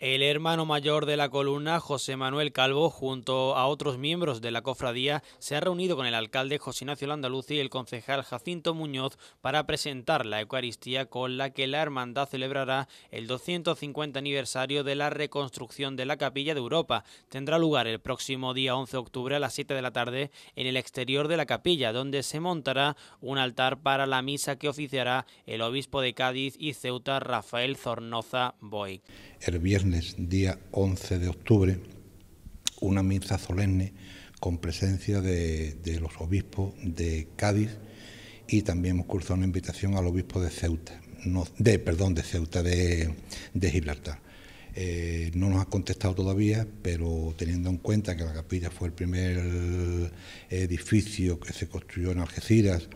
El hermano mayor de la columna, José Manuel Calvo, junto a otros miembros de la cofradía, se ha reunido con el alcalde José Ignacio Landaluz, y el concejal Jacinto Muñoz para presentar la Eucaristía con la que la hermandad celebrará el 250 aniversario de la reconstrucción de la Capilla de Europa. Tendrá lugar el próximo día 11 de octubre a las 7 de la tarde en el exterior de la capilla, donde se montará un altar para la misa que oficiará el obispo de Cádiz y Ceuta, Rafael Zornoza Boy día 11 de octubre, una misa solemne con presencia de, los obispos de Cádiz y también hemos cursado una invitación al obispo de Ceuta, de, perdón, de Ceuta, de, Gibraltar. Eh, no nos ha contestado todavía, pero teniendo en cuenta que la capilla fue el primer edificio que se construyó en Algeciras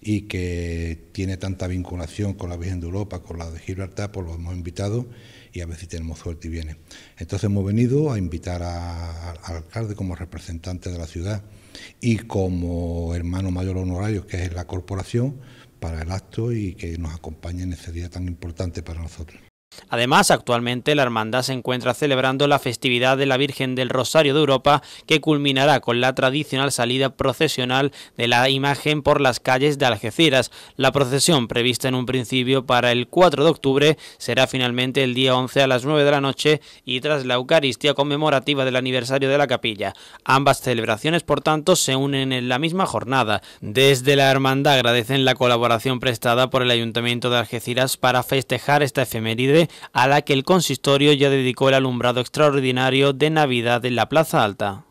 y que tiene tanta vinculación con la Virgen de Europa, con la de Gibraltar, pues lo hemos invitado y a ver si tenemos suerte y viene. Entonces hemos venido a invitar al alcalde como representante de la ciudad y como hermano mayor honorario que es la corporación para el acto y que nos acompañe en ese día tan importante para nosotros. Además, actualmente la hermandad se encuentra celebrando la festividad de la Virgen del Rosario de Europa, que culminará con la tradicional salida procesional de la imagen por las calles de Algeciras. La procesión, prevista en un principio para el 4 de octubre, será finalmente el día 11 a las 9 de la noche y tras la Eucaristía conmemorativa del aniversario de la capilla. Ambas celebraciones, por tanto, se unen en la misma jornada. Desde la hermandad agradecen la colaboración prestada por el Ayuntamiento de Algeciras para festejar esta efeméride a la que el consistorio ya dedicó el alumbrado extraordinario de Navidad en la Plaza Alta.